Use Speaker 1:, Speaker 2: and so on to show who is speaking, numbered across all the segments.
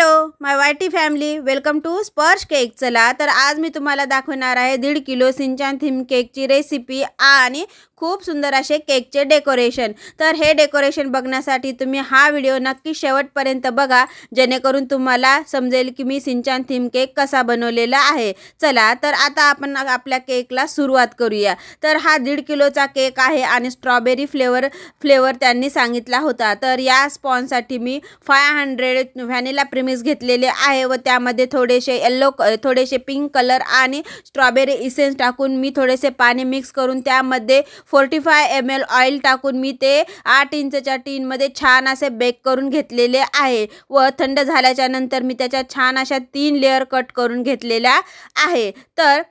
Speaker 1: hello my YT family welcome to Sparsh cake चला तर आज मी तुम्हाला दाखवणार आहे दीड किलो सिंचन थीम केकची रेसिपी आणि खूप सुंदर असे केकचे डेकोरेशन तर हे डेकोरेशन बघण्यासाठी तुम्ही हा व्हिडिओ नक्की शेवटपर्यंत बघा जेणेकरून तुम्हाला समजेल की मी सिंचन थीम केक कसा बनवलेला आहे चला तर आता आपण आपल्या केकला सुरुवात करूया तर हा दीड किलोचा केक आहे आणि स्ट्रॉबेरी फ्लेवर फ्लेवर त्यांनी सांगितला होता तर या स्पॉनसाठी मी फाय हंड्रेड व्हॅनिला प्रिमिक्स घेतलेले आहे व त्यामध्ये थोडेसे येल्लो थोडेसे पिंक कलर आणि स्ट्रॉबेरी इसेन्स टाकून मी थोडेसे पाणी मिक्स करून त्यामध्ये forty five M L oil टाकून मी ते आठ इंचच्या टीनमध्ये छान असे बेक करून घेतलेले आहे व थंड झाल्याच्या नंतर मी त्याच्या छान अशा तीन लेअर कट करून घेतलेल्या आहे तर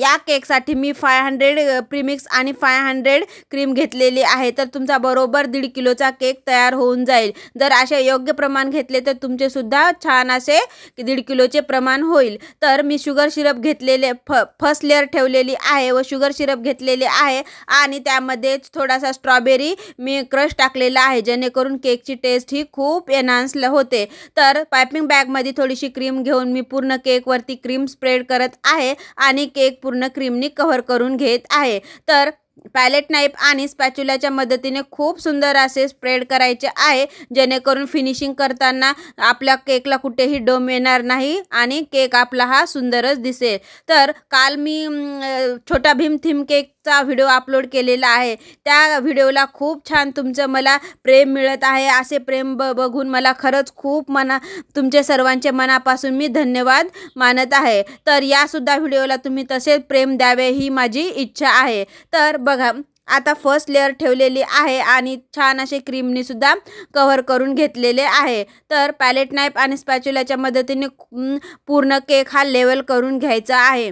Speaker 1: या केकसाठी मी फाय हंड्रेड प्रीमिक्स आणि फाय हंड्रेड क्रीम घेतलेली आहे तर तुमचा बरोबर दीड किलोचा केक तयार होऊन जाईल जर असे योग्य प्रमाण घेतले तर तुमचेसुद्धा छान असे दीड किलोचे प्रमाण होईल तर मी शुगर सिरप घेतलेले फ फर्स्ट लेअर ठेवलेली आहे व शुगर सिरप घेतलेले आहे आणि त्यामध्ये थोडासा स्ट्रॉबेरी मी क्रश टाकलेला आहे जेणेकरून केकची टेस्ट ही खूप एनहान्स होते तर पायपिंग बॅगमध्ये थोडीशी क्रीम घेऊन मी पूर्ण केकवरती क्रीम स्प्रेड करत आहे आणि केक पूर्ण क्रीमनी कव्हर करून घेत आहे तर पॅलेट नाईफ आणि स्पॅच्युलाच्या मदतीने खूप सुंदर असे स्प्रेड करायचे आहे जेणेकरून फिनिशिंग करताना आपल्या केकला कुठेही डोम येणार नाही आणि केक आपला हा सुंदरच दिसेल तर काल मी छोटा भीम थीम केक चा व्हिडिओ अपलोड केलेला आहे त्या व्हिडिओला खूप छान तुमचं मला प्रेम मिळत आहे असे प्रेम ब बघून मला खरंच खूप मना तुमचे सर्वांचे मनापासून मी धन्यवाद मानत आहे तर यासुद्धा व्हिडिओला तुम्ही तसेच प्रेम द्यावे ही माझी इच्छा आहे तर बघा आता फर्स्ट लेअर ठेवलेली आहे आणि छान असे क्रीमनीसुद्धा कव्हर करून घेतलेले आहे तर पॅलेट नाईफ आणि स्पॅच्युलाच्या मदतीने पूर्ण केक हा लेवल करून घ्यायचा आहे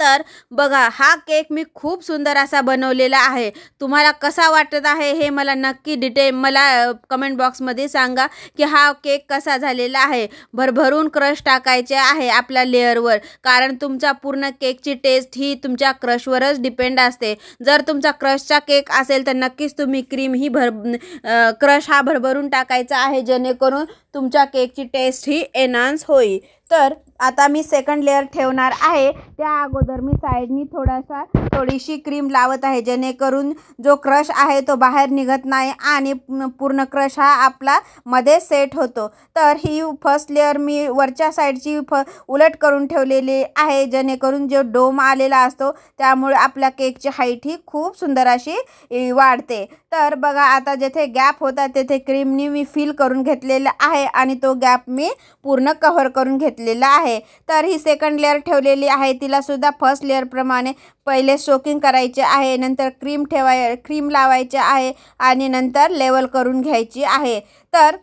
Speaker 1: तर बघा हा केक मी खूप सुंदर असा बनवलेला आहे तुम्हाला कसा वाटत आहे हे मला नक्की डिटेल मला कमेंट बॉक्समध्ये सांगा की हा केक कसा झालेला आहे भरभरून क्रश टाकायचे आहे आपल्या लेअरवर कारण तुमचा पूर्ण केकची टेस्ट ही तुमच्या क्रशवरच डिपेंड असते जर तुमचा क्रशचा केक असेल तर नक्कीच तुम्ही क्रीम ही भर क्रश हा भरभरून टाकायचा आहे जेणेकरून तुमच्या केकची टेस्ट ही एनहान्स होईल तर आता मी सेकंड लेअर ठेवणार आहे त्या अगोदर मी साईडनी थोडासा थोडीशी क्रीम लावत आहे जेणेकरून जो क्रश आहे तो बाहेर निघत नाही आणि पूर्ण क्रश हा आपला मध्ये सेट होतो तर ही फर्स्ट लेअर मी वरच्या साईडची फ उलट करून ठेवलेली आहे जेणेकरून जो डोम आलेला असतो त्यामुळे आपल्या केकची हाईट ही खूप सुंदर अशी वाढते तर बघा आता जेथे गॅप होता तेथे क्रीमनी मी फिल करून घेतलेला आहे आणि तो गॅप मी पूर्ण कव्हर करून घेतलेला आहे तर ही सेकंड लेअर ठेवलेली आहे तिलासुद्धा फर्स्ट लेअरप्रमाणे पहिले सोकिंग करायचे आहे नंतर क्रीम ठेवाय क्रीम लावायचे आहे आणि नंतर लेवल करून घ्यायची आहे तर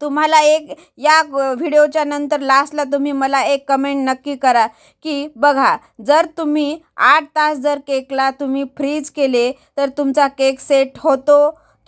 Speaker 1: तुम्हाला एक या व्हिडिओच्या नंतर लास्टला तुम्ही मला एक कमेंट नक्की करा की बघा जर तुम्ही आठ तास जर केकला तुम्ही फ्रीज केले तर तुमचा केक सेट होतो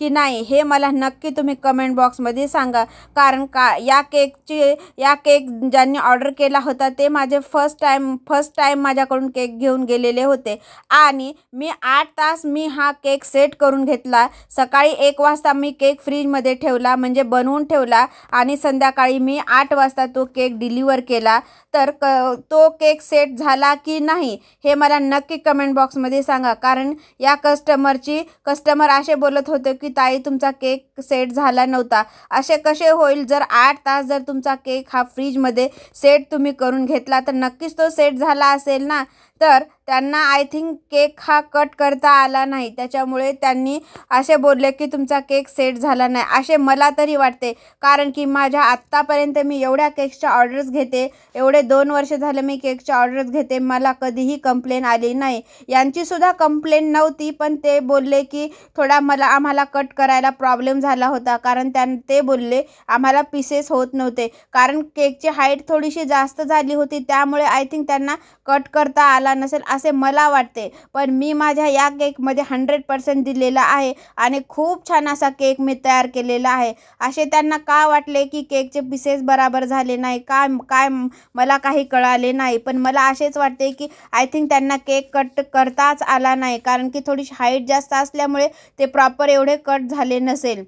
Speaker 1: की नाही हे मला नक्की तुम्ही कमेंट बॉक्समध्ये सांगा कारण का या केकची या केक ज्यांनी ऑर्डर केला होता ते माझे फर्स्ट टाईम फर्स्ट टाईम माझ्याकडून केक घेऊन गेलेले होते आणि मी आठ तास मी हा केक सेट करून घेतला सकाळी एक वाजता मी केक फ्रीजमध्ये ठेवला म्हणजे बनवून ठेवला आणि संध्याकाळी मी आठ वाजता तो केक डिलिव्हर केला तर क तो केक सेट झाला की नाही हे मला नक्की कमेंट बॉक्समध्ये सांगा कारण या कस्टमरची कस्टमर असे बोलत होते की ताई तुमचा केक सेट झाला नव्हता असे कसे होईल जर आठ तास जर तुमचा केक हा फ्रीजमध्ये सेट तुम्ही करून घेतला तर नक्कीच तो सेट झाला असेल ना तर त्यांना आय थिंक केक हा कट करता आला नाही त्याच्यामुळे त्यांनी असे बोलले की तुमचा केक सेट झाला नाही असे मला तरी वाटते कारण की माझ्या आत्तापर्यंत मी एवढ्या केक्सच्या ऑर्डर्स घेते एवढे दोन वर्ष झाले मी केकच्या ऑर्डर्स घेते मला कधीही कंप्लेन आली नाही यांचीसुद्धा कंप्लेन नव्हती पण ते बोलले की थोडा मला आम्हाला कट करायला प्रॉब्लेम झाला होता कारण त्यां ते बोलले आम्हाला पीसेस होत नव्हते कारण केकची हाईट थोडीशी जास्त झाली होती त्यामुळे आय थिंक त्यांना कट करता आला नसेल असे मला वाटते पण मी माझ्या या केकमध्ये हंड्रेड पर्सेंट दिलेला आहे आणि खूप छान असा केक मी तयार केलेला आहे असे त्यांना का वाटले की केकचे पिसेस बराबर झाले नाही काय काय मला काही कळाले नाही पण मला असेच वाटते की आय थिंक त्यांना केक कट करताच आला नाही कारण की थोडीशी हाईट जास्त असल्यामुळे ते प्रॉपर एवढे कट झाले नसेल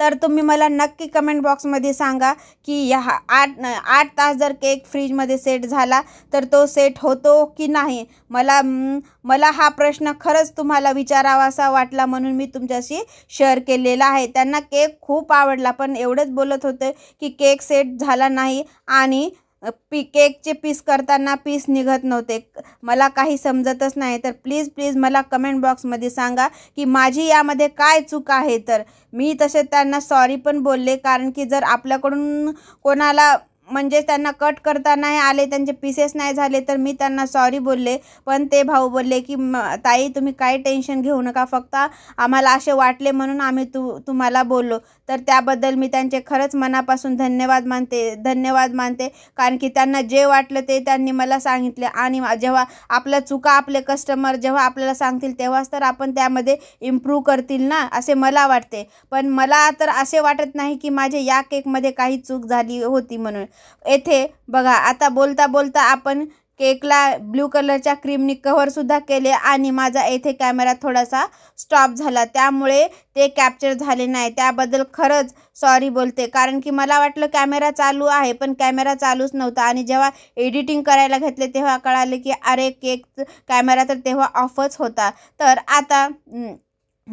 Speaker 1: तर तुम्ही मला नक्की कमेंट बॉक्समध्ये सांगा की ह्या आठ आठ तास जर केक फ्रीजमध्ये सेट झाला तर तो सेट होतो की नाही मला मला हा प्रश्न खरंच तुम्हाला विचारावासा वाटला म्हणून मी तुमच्याशी शेअर केलेला आहे त्यांना केक खूप आवडला पण एवढंच बोलत होते की केक सेट झाला नाही आणि पी केकचे पीस करताना पीस निघत नव्हते मला काही समजतच नाही तर प्लीज प्लीज मला कमेंट बॉक्समध्ये सांगा की माझी यामध्ये काय चूक आहे तर मी तसे त्यांना सॉरी पण बोलले कारण की जर आपल्याकडून कोणाला म्हणजे त्यांना कट करता नाही आले त्यांचे पीसेस नाही झाले तर मी त्यांना सॉरी बोलले पण ते भाऊ बोलले की ताई तुम्ही काय टेन्शन घेऊ नका फक्त आम्हाला असे वाटले म्हणून आम्ही तु, तुम्हाला बोललो तर त्याबद्दल मी त्यांचे खरंच मनापासून धन्यवाद मानते धन्यवाद मानते कारण की त्यांना जे वाटलं ते त्यांनी मला सांगितले आणि जेव्हा आपल्या चुका आपले कस्टमर जेव्हा आपल्याला सांगतील तेव्हाच तर आपण त्यामध्ये इम्प्रूव्ह करतील ना असे मला वाटते पण मला तर असे वाटत नाही की माझे या केकमध्ये काही चूक झाली होती म्हणून येथे बघा आता बोलता बोलता आपण केकला ब्ल्यू कलरच्या क्रीमनी कव्हरसुद्धा केले आणि माझा येथे कॅमेरा थोडासा स्टॉप झाला त्यामुळे ते कॅप्चर झाले नाही त्याबद्दल खरंच सॉरी बोलते कारण की मला वाटलं कॅमेरा चालू आहे पण कॅमेरा चालूच नव्हता आणि जेव्हा एडिटिंग करायला घेतले तेव्हा कळाले की अरे केक कॅमेरा तर तेव्हा ऑफच होता तर आता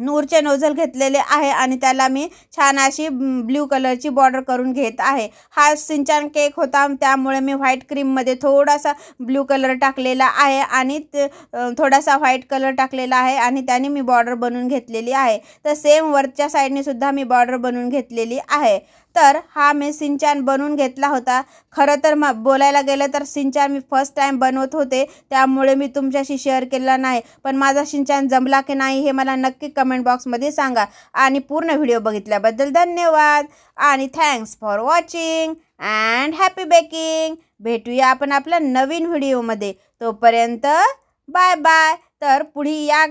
Speaker 1: नूरचे नोझल घेतलेले आहे आणि त्याला मी छान अशी ब्ल्यू कलरची बॉर्डर करून घेत आहे हा सिंचन केक होता त्यामुळे मी व्हाईट क्रीममध्ये थोडासा ब्ल्यू कलर टाकलेला आहे आणि थोडासा व्हाईट कलर टाकलेला आहे आणि त्याने मी बॉर्डर बनवून घेतलेली आहे तर सेम वरच्या साईडने सुद्धा मी बॉर्डर बनवून घेतलेली आहे तर हा मी सिंचान बनवून घेतला होता खरं तर मग बोलायला गेलं तर सिंचान मी फर्स्ट टाईम बनवत होते त्यामुळे मी तुमच्याशी शेअर केला नाही पण माझा सिंचान जमला की नाही हे मला नक्की कमेंट बॉक्समध्ये सांगा आणि पूर्ण व्हिडिओ बघितल्याबद्दल धन्यवाद आणि thanks for watching and happy baking भेटूया आपण आपल्या नवीन व्हिडिओमध्ये तोपर्यंत बाय बाय तर पुढी या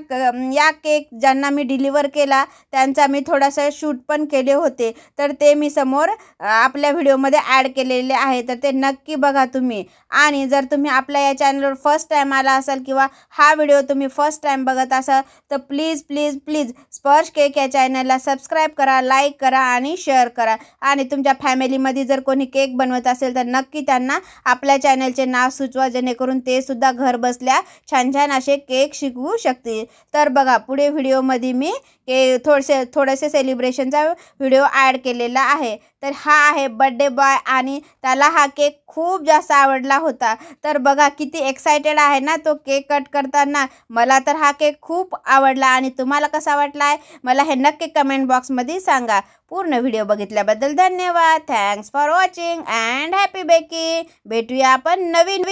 Speaker 1: या केक ज्यांना मी डिलिव्हर केला त्यांचा मी थोडासा शूट पण केले होते तर ते मी समोर आपल्या व्हिडिओमध्ये ॲड केलेले आहे तर ते नक्की बघा तुम्ही आणि जर तुम्ही आपल्या या चॅनलवर फर्स्ट टाईम आला असाल किंवा हा व्हिडिओ तुम्ही फर्स्ट टाईम बघत असाल तर please please please Sparsh cake या चॅनलला सबस्क्राईब करा लाईक करा आणि शेअर करा आणि तुमच्या फॅमिलीमध्ये जर कोणी केक बनवत असेल तर नक्की त्यांना आपल्या चॅनलचे नाव सुचवा जेणेकरून ते सुद्धा घर बसल्या छान छान असे केक शिकवू शकते तर बघा पुढे व्हिडिओमध्ये मी के थोडसे थोडेसे सेलिब्रेशनचा व्हिडिओ ॲड केलेला आहे तर हा आहे बड्डे बॉय आणि त्याला हा केक खूप जास्त आवडला होता तर बघा किती एक्सायटेड आहे ना तो केक कट करताना मला तर हा केक खूप आवडला आणि तुम्हाला कसा वाटला आहे मला हे नक्की कमेंट बॉक्समध्ये सांगा पूर्ण व्हिडिओ बघितल्याबद्दल धन्यवाद thanks for watching and happy baking भेटूया आपण नवीन